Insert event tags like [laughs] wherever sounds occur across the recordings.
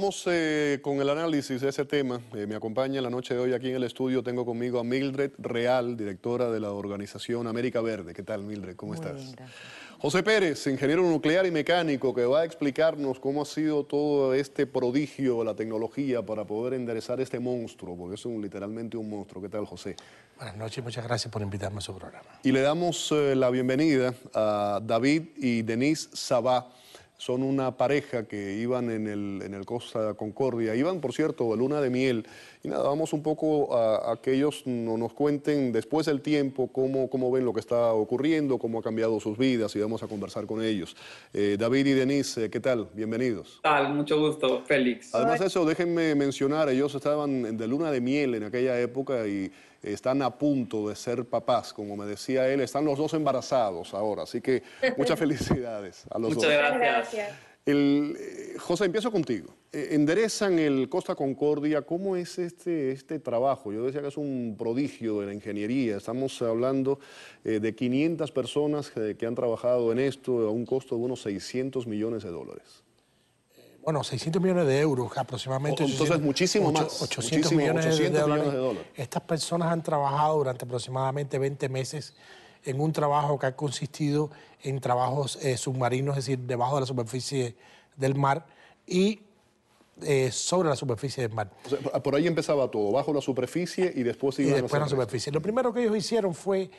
Vamos eh, con el análisis de ese tema. Eh, me acompaña en la noche de hoy aquí en el estudio. Tengo conmigo a Mildred Real, directora de la organización América Verde. ¿Qué tal, Mildred? ¿Cómo estás? José Pérez, ingeniero nuclear y mecánico, que va a explicarnos cómo ha sido todo este prodigio, la tecnología, para poder enderezar este monstruo, porque es literalmente un monstruo. ¿Qué tal, José? Buenas noches, muchas gracias por invitarme a su programa. Y le damos eh, la bienvenida a David y Denise Sabá son una pareja que iban en el, en el Costa Concordia, iban por cierto a Luna de Miel. Y nada, vamos un poco a, que ellos no, nos cuenten después del tiempo cómo, cómo ven lo que está ocurriendo, cómo ha cambiado sus vidas y vamos a conversar con ellos. Eh, David y Denise, ¿qué tal? Bienvenidos. Tal, mucho gusto, Félix. Además de eso, déjenme mencionar, ellos estaban de Luna de Miel en aquella época y están a punto de ser papás, como me decía él, están los dos embarazados ahora, así que muchas [laughs] felicidades a los dos. Muchas gracias. El, eh, José, empiezo contigo. Eh, enderezan el Costa Concordia, ¿cómo es este, este trabajo? Yo decía que es un prodigio de la ingeniería, estamos hablando eh, de 500 personas que han trabajado en esto a un costo de unos 600 millones de dólares bueno, 600 millones de euros aproximadamente. entonces, muchísimo más. 800, millones, de dólares. Estas personas han trabajado durante aproximadamente 20 meses en un trabajo que ha consistido en trabajos eh, submarinos, es decir, debajo de la superficie del mar y eh, sobre la superficie del mar. por ahí empezaba todo, bajo la superficie y después iban y después a la superficie. Lo primero que ellos hicieron fue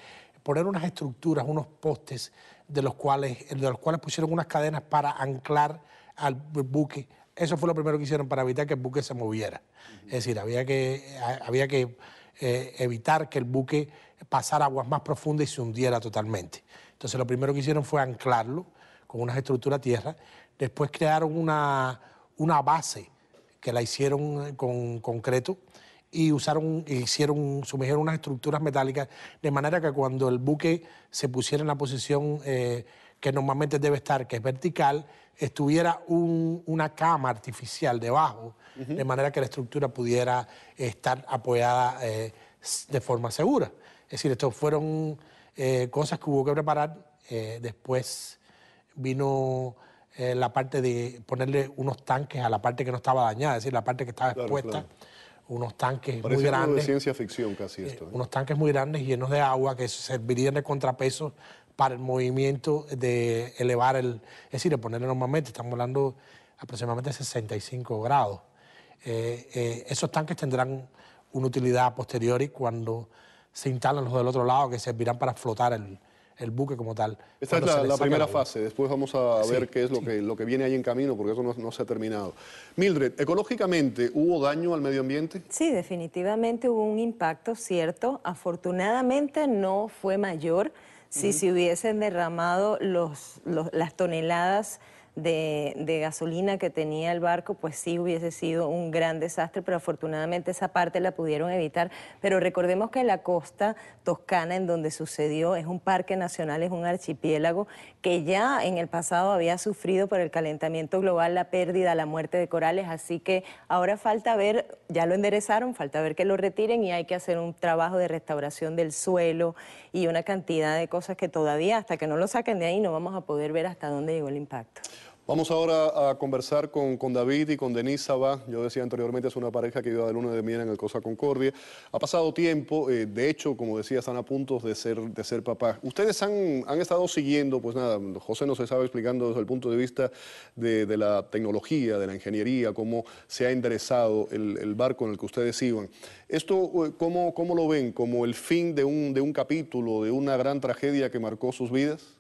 poner unas estructuras, unos postes, de los cuales, de los cuales pusieron unas cadenas para anclar al buque. Eso fue lo primero que hicieron para evitar que el buque se moviera. Es decir, había que, había que eh, evitar que el buque pasara aguas más profundas y se hundiera totalmente. Entonces lo primero que hicieron fue anclarlo con unas estructuras tierra. Después crearon una, base que la hicieron con concreto y usaron, hicieron, sumergieron unas estructuras metálicas de manera que cuando el buque se pusiera en la posición... Eh, que normalmente debe estar, que es vertical, estuviera una cama artificial debajo, de manera que la estructura pudiera estar apoyada eh, de forma segura. Es decir, estos fueron eh, cosas que hubo que preparar. Eh, después vino la parte de ponerle unos tanques a la parte que no estaba dañada, es decir, la parte que estaba expuesta. Unos tanques muy grandes. de ciencia ficción casi esto. Unos tanques muy grandes llenos de agua que servirían de contrapeso para el movimiento de elevar el, es decir, de ponerlo normalmente, estamos hablando aproximadamente 65 grados. Eh, eh, esos tanques tendrán una utilidad posterior ...y cuando se instalan los del otro lado que servirán para flotar el, buque como tal. Esta es la, primera fase, después vamos a ver qué es lo, que, lo que viene ahí en camino, porque eso no, no, se ha terminado. Mildred, ecológicamente, ¿hubo daño al medio ambiente? Sí, definitivamente hubo un impacto, cierto. Afortunadamente no fue mayor si se hubiesen derramado los, las toneladas de, gasolina que tenía el barco, pues sí hubiese sido un gran desastre, pero afortunadamente esa parte la pudieron evitar. Pero recordemos que la costa toscana en donde sucedió es un parque nacional, es un archipiélago que ya en el pasado había sufrido por el calentamiento global la pérdida, la muerte de corales, así que ahora falta ver, ya lo enderezaron, falta ver que lo retiren y hay que hacer un trabajo de restauración del suelo y una cantidad de cosas que todavía hasta que no lo saquen de ahí no vamos a poder ver hasta dónde llegó el impacto. Vamos ahora a conversar con, David y con Denise va. Yo decía anteriormente, es una pareja que vive de luna de miel en el Cosa Concordia. Ha pasado tiempo, eh, de hecho, como decía, están a punto de ser, de ser papás. Ustedes han, han, estado siguiendo, pues nada, José nos estaba explicando desde el punto de vista de, la tecnología, de la ingeniería, cómo se ha enderezado el, barco en el que ustedes iban. ¿Esto eh, cómo, cómo lo ven? ¿Como el fin de un, de un capítulo, de una gran tragedia que marcó sus vidas?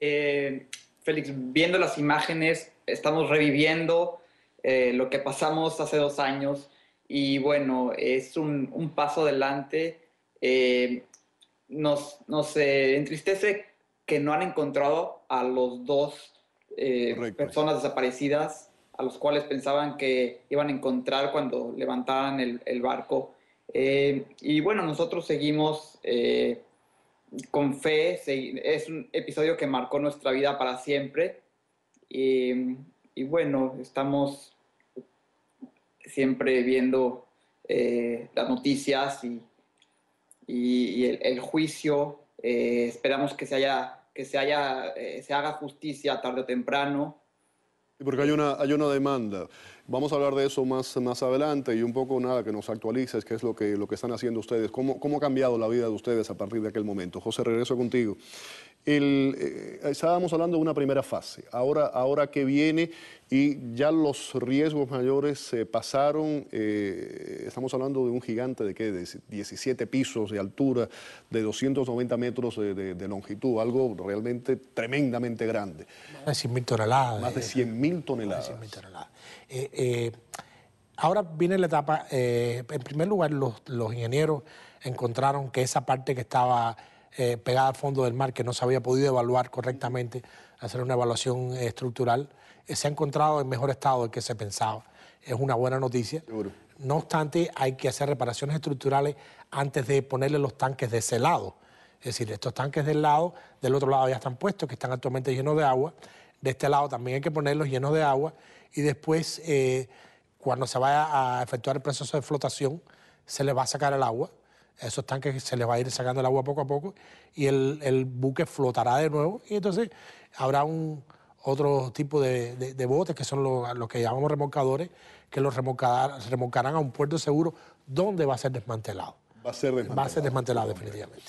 Eh, Félix, viendo las imágenes, estamos reviviendo eh, lo que pasamos hace dos años y bueno, es un, paso adelante. Eh, nos, nos eh, entristece que no han encontrado a los dos personas desaparecidas a los cuales pensaban que iban a encontrar cuando levantaban el barco. y bueno, nosotros seguimos con fe, es un episodio que marcó nuestra vida para siempre. Y, bueno, estamos siempre viendo eh, las noticias y, el, juicio. Eh, esperamos que se haya que se eh, haga justicia tarde o temprano porque hay una, demanda. Vamos a hablar de eso más, más adelante y un poco nada que nos actualices, qué es lo que, lo que están haciendo ustedes, cómo ha cambiado la vida de ustedes a partir de aquel momento. José, regreso contigo. El, eh, estábamos hablando de una primera fase, ahora, ahora que viene y ya los riesgos mayores se pasaron, eh, estamos hablando de un gigante de, ¿qué? de 17 pisos de altura, de 290 metros de, longitud, algo realmente tremendamente grande. Más de mil toneladas. Más de 100 toneladas. toneladas. Eh, ahora viene la etapa, en primer lugar los, los ingenieros encontraron que esa parte que estaba eh, pegada al fondo del mar que no se había podido evaluar correctamente, hacer una evaluación estructural, eh, se ha encontrado en mejor estado del que se pensaba. Es una buena noticia. No obstante, hay que hacer reparaciones estructurales antes de ponerle los tanques de ese lado, Es decir, estos tanques del lado, del otro lado ya están puestos, que están actualmente llenos de agua. De este lado también hay que ponerlos llenos de agua. Y después, eh, cuando se vaya a efectuar el proceso de flotación, se le va a sacar el agua esos tanques se les va a ir sacando el agua poco a poco y el, buque flotará de nuevo y entonces habrá un otro tipo de, botes que son los, que llamamos remolcadores que los remolcarán a un puerto seguro donde va a ser desmantelado. Va a ser desmantelado. Va a ser desmantelado definitivamente.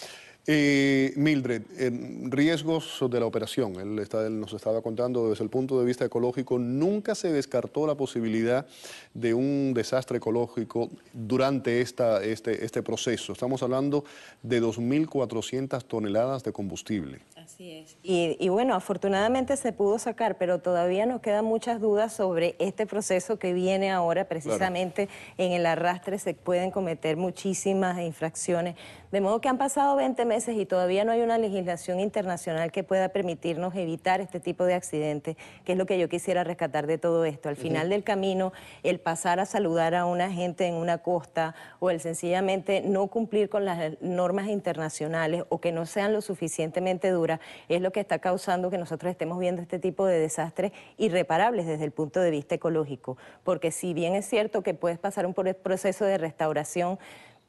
Eh, Mildred, en riesgos de la operación. Él, está, nos estaba contando desde el punto de vista ecológico, nunca se descartó la posibilidad de un desastre ecológico durante esta, este, este proceso. Estamos hablando de 2.400 toneladas de combustible. Así es. Y, bueno, afortunadamente se pudo sacar, pero todavía nos quedan muchas dudas sobre este proceso que viene ahora. Precisamente en el arrastre se pueden cometer muchísimas infracciones. De modo que han pasado 20 meses y todavía no hay una legislación internacional que pueda permitirnos evitar este tipo de accidentes, que es lo que yo quisiera rescatar de todo esto. Al final del camino, el pasar a saludar a una gente en una costa o el sencillamente no cumplir con las normas internacionales o que no sean lo suficientemente duras, es lo que está causando que nosotros estemos viendo este tipo de desastres irreparables desde el punto de vista ecológico. Porque si bien es cierto que puedes pasar un proceso de restauración,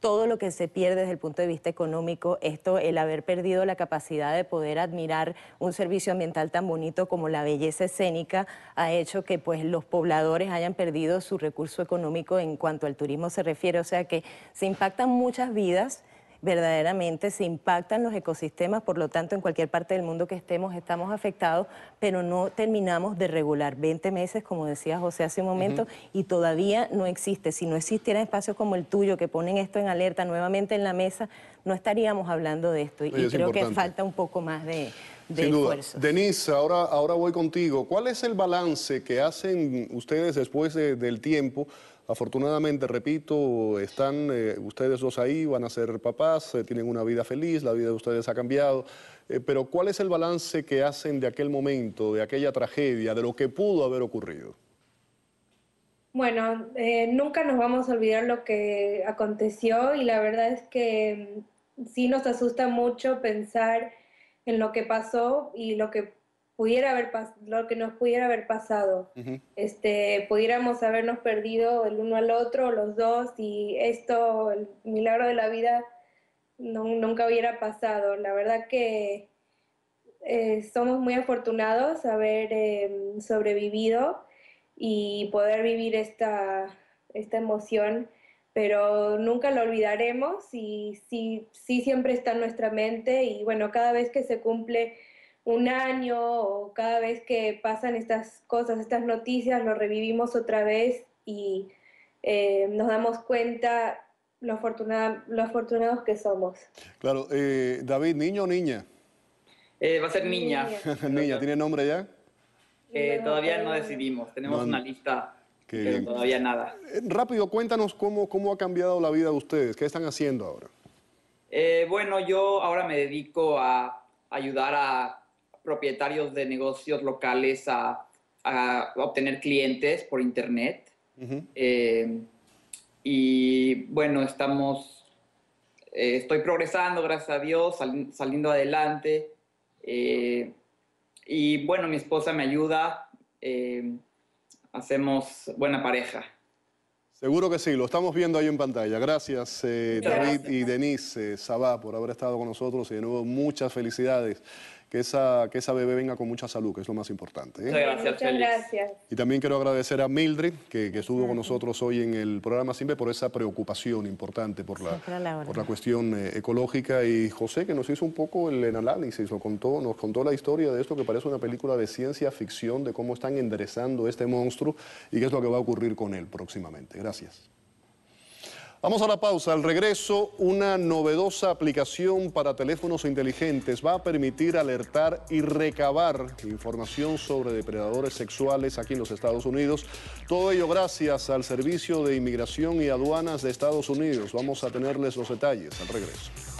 todo lo que se pierde desde el punto de vista económico, esto, el haber perdido la capacidad de poder admirar un servicio ambiental tan bonito como la belleza escénica, ha hecho que pues los pobladores hayan perdido su recurso económico en cuanto al turismo se refiere. O sea que se impactan muchas vidas verdaderamente se impactan los ecosistemas, por lo tanto en cualquier parte del mundo que estemos estamos afectados, pero no terminamos de regular 20 meses, como decía José hace un momento, y todavía no existe. Si no existieran espacios como el tuyo que ponen esto en alerta nuevamente en la mesa, no estaríamos hablando de esto. Y, creo que falta un poco más de, sin duda. Denise, ahora, ahora voy contigo. ¿Cuál es el balance que hacen ustedes después del tiempo? Afortunadamente, repito, están eh, ustedes dos ahí, van a ser papás, eh, tienen una vida feliz, la vida de ustedes ha cambiado. Eh, pero ¿cuál es el balance que hacen de aquel momento, de aquella tragedia, de lo que pudo haber ocurrido? Bueno, nunca nos vamos a olvidar lo que aconteció y la verdad es que mm, sí nos asusta mucho pensar en lo que pasó y lo que pudiera haber lo que nos pudiera haber pasado. Este, pudiéramos habernos perdido el uno al otro, los dos y esto el milagro de la vida nunca hubiera pasado. La verdad que eh, somos muy afortunados haber em, sobrevivido y poder vivir esta, esta emoción pero nunca lo olvidaremos y sí, sí siempre está en nuestra mente y bueno, cada vez que se cumple un año o cada vez que pasan estas cosas, estas noticias, lo revivimos otra vez y eh, nos damos cuenta lo, afortunados que somos. Claro, eh, David, ¿niño o niña? Eh, va a ser niña. Niña, [laughs] ¿tiene nombre ya? todavía no decidimos, tenemos una lista pero todavía nada. Eh, rápido, cuéntanos cómo, ha cambiado la vida de ustedes, qué están haciendo ahora. Eh, bueno, yo ahora me dedico a ayudar a propietarios de negocios locales a, obtener clientes por internet. Eh, y bueno, estamos, estoy progresando, gracias a Dios, saliendo adelante. y bueno, mi esposa me ayuda hacemos buena pareja. Seguro que sí, lo estamos viendo ahí en pantalla. Gracias, eh, David y Denise eh, Sabá por haber estado con nosotros y de nuevo muchas felicidades que esa, bebé venga con mucha salud, que es lo más importante. ¿eh? Muchas gracias, Y también quiero agradecer a Mildred, que, estuvo con nosotros hoy en el programa Simbe, por esa preocupación importante por la, por la cuestión eh, ecológica. Y José, que nos hizo un poco el, análisis, contó, nos contó la historia de esto que parece una película de ciencia ficción, de cómo están enderezando este monstruo y qué es lo que va a ocurrir con él próximamente. Gracias. Vamos a la pausa. Al regreso, una novedosa aplicación para teléfonos inteligentes va a permitir alertar y recabar información sobre depredadores sexuales aquí en los Estados Unidos. Todo ello gracias al Servicio de Inmigración y Aduanas de Estados Unidos. Vamos a tenerles los detalles al regreso.